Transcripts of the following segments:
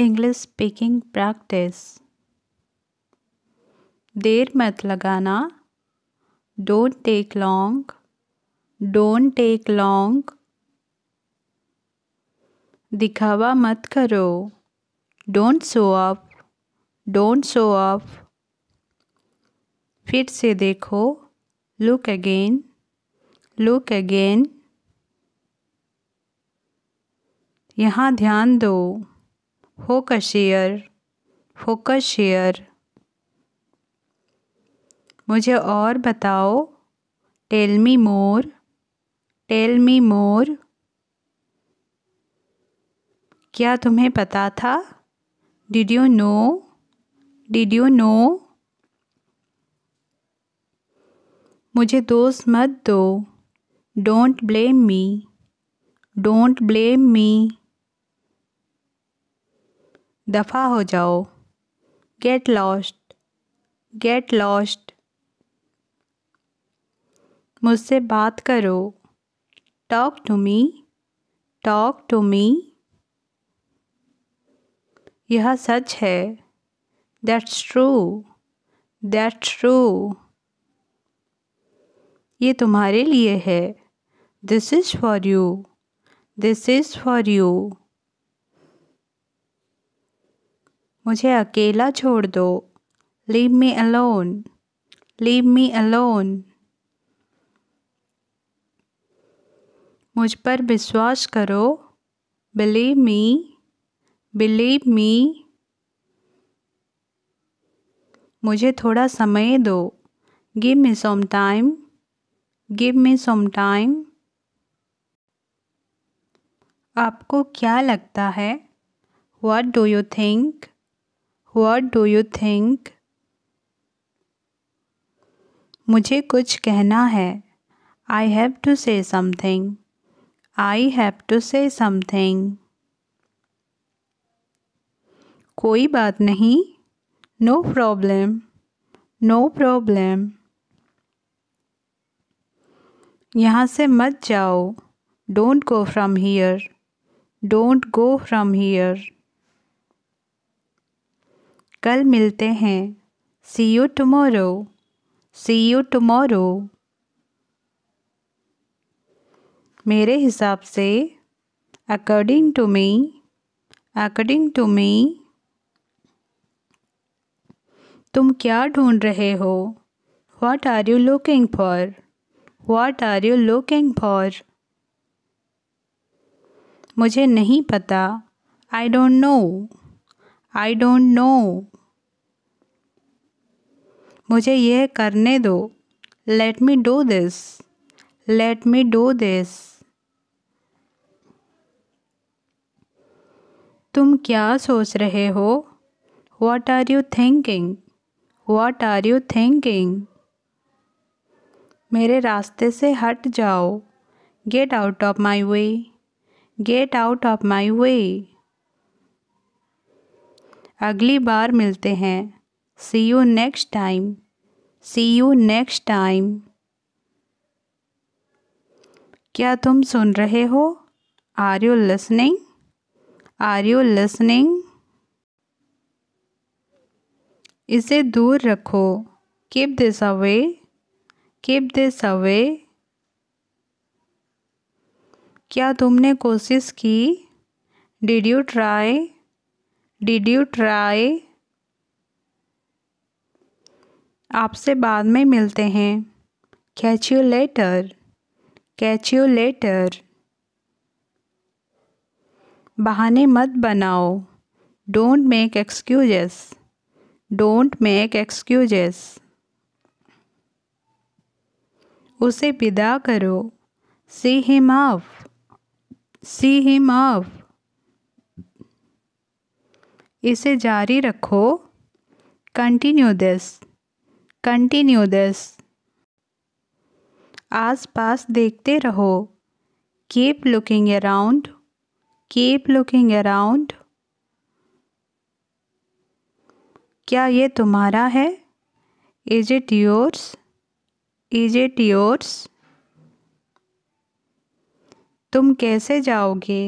English speaking practice देर मत लगाना don't take long don't take long दिखावा मत करो don't show up don't show up फिर से देखो लुक अगेन लुक अगेन यहाँ ध्यान दो फोकस शेयर फोकस शेयर मुझे और बताओ टेल मी मोर टेल मी मोर क्या तुम्हें पता था did you know did you know मुझे दोष मत दो don't blame me don't blame me दफ़ा हो जाओ गेट लॉस्ट गेट लॉस्ट मुझसे बात करो talk to me talk to me यह सच है दैट्स ट्रू दैट्स ट्रू ये तुम्हारे लिए है this is for you this is for you मुझे अकेला छोड़ दो leave me alone leave me alone मुझ पर विश्वास करो बिलीव मी बिलीव मी मुझे थोड़ा समय दो give me some time give me some time आपको क्या लगता है what do you think what do you think मुझे कुछ कहना है I have to say something I have to say something कोई बात नहीं नो प्रॉब्लम नो प्रॉब्लम यहाँ से मत जाओ don't go from here don't go from here कल मिलते हैं see you tomorrow see you tomorrow मेरे हिसाब से according to me according to me तुम क्या ढूंढ रहे हो what are you looking for what are you looking for मुझे नहीं पता I don't know I don't know मुझे यह करने दो let me do this let me do this तुम क्या सोच रहे हो what are you thinking what are you thinking मेरे रास्ते से हट जाओ get out of my way get out of my way अगली बार मिलते हैं see you next time see you next time क्या तुम सुन रहे हो are you listening are you listening इसे दूर रखो keep this away keep this away क्या तुमने कोशिश की did you try did you try आपसे बाद में मिलते हैं catch you later catch you later बहाने मत बनाओ don't make excuses don't make excuses उसे विदा करो see him off see him off इसे जारी रखो कंटिन्यू दिस कंटिन्यू दिस आस पास देखते रहो keep looking around keep looking around क्या ये तुम्हारा है is it yours is it yours तुम कैसे जाओगे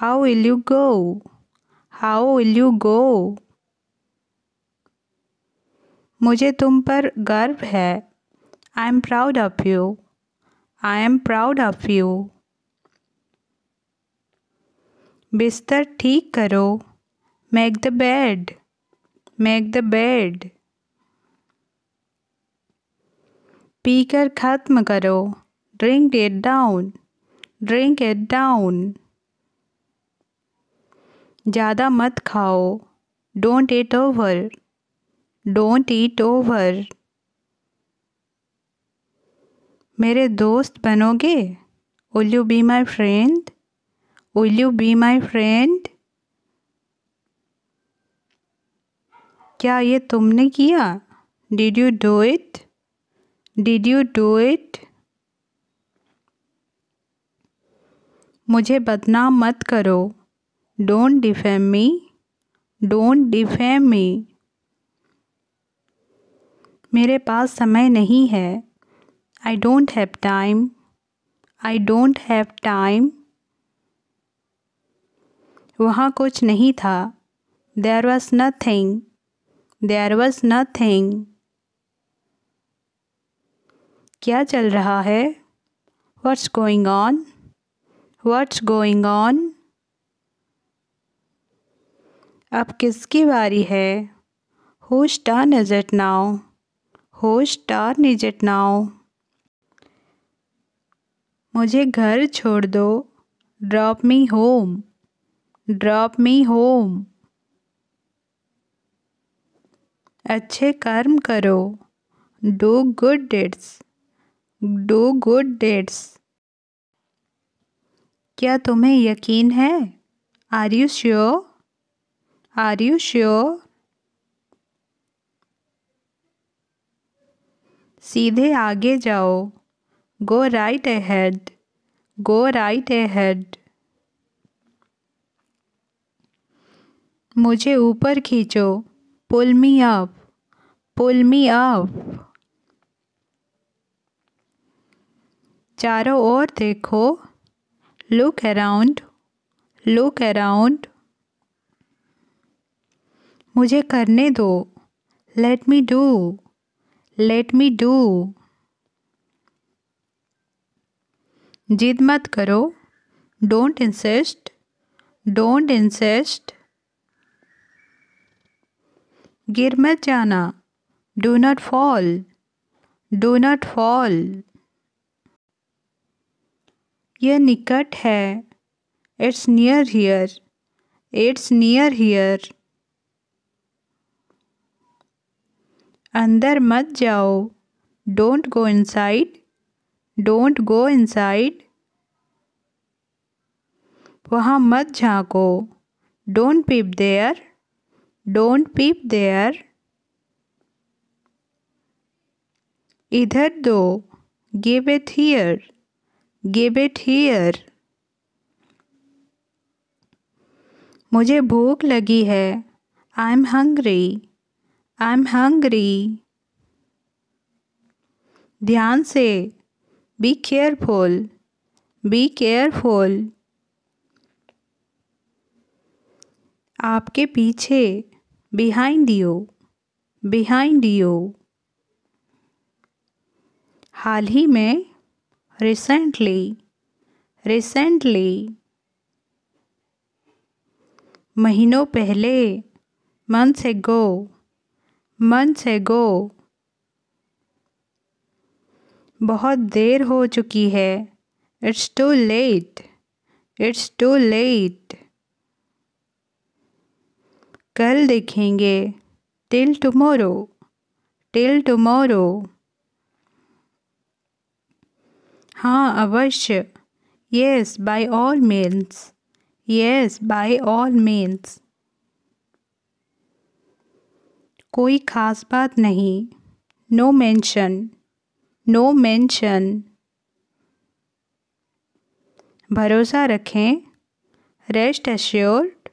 how will you go how will you go मुझे तुम पर गर्व है I am proud of you I am proud of you बिस्तर ठीक करो make the bed make the bed पीकर ख़त्म करो drink it down drink it down ज़्यादा मत खाओ don't eat over don't eat over मेरे दोस्त बनोगे will you be my friend will you be my friend क्या ये तुमने किया did you do it did you do it मुझे बदनाम मत करो don't defame me don't defame मी मेरे पास समय नहीं है I don't have time I don't have time वहाँ कुछ नहीं था there was nothing there was nothing क्या चल रहा है what's going on what's going on अब किसकी बारी है होश टान इज नाउ होश टान इज नाउ मुझे घर छोड़ दो drop me home drop me home अच्छे कर्म करो do good deeds do good deeds क्या तुम्हें यकीन है are you sure are you sure सीधे आगे जाओ go right ahead go right ahead मुझे ऊपर खींचो पुल मी अप पुल मी अप चारों ओर देखो लुक अराउंड लुक अराउंड मुझे करने दो let me do let me do जिद मत करो डोंट इंसिस्ट डोंट इंसिस्ट गिर मत जाना do not fall do not fall यह निकट है it's near here it's near here अंदर मत जाओ don't go inside don't go inside वहाँ मत झांको don't peep there don't peep there इधर दो give it here give it here मुझे भूख लगी है I am hungry I am hungry ध्यान से बी केयरफुल बी केयरफुल आपके पीछे बिहाइंड यू बिहाइंड यू हाल ही में रिसेंटली रिसेंटली महीनों पहले मंथ्स गो months गो बहुत देर हो चुकी है it's too late it's too late कल देखेंगे टिल टुमोरो टिल टुमोरो हाँ अवश्य yes by all means yes by all means कोई खास बात नहीं नो मेंशन नो मेंशन भरोसा रखें रेस्ट अश्योर्ड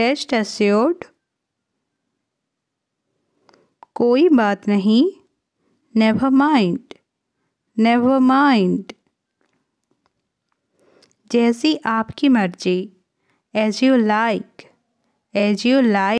रेस्ट अश्योर्ड कोई बात नहीं नेवर माइंड नेवर माइंड जैसी आपकी मर्जी as you like as you like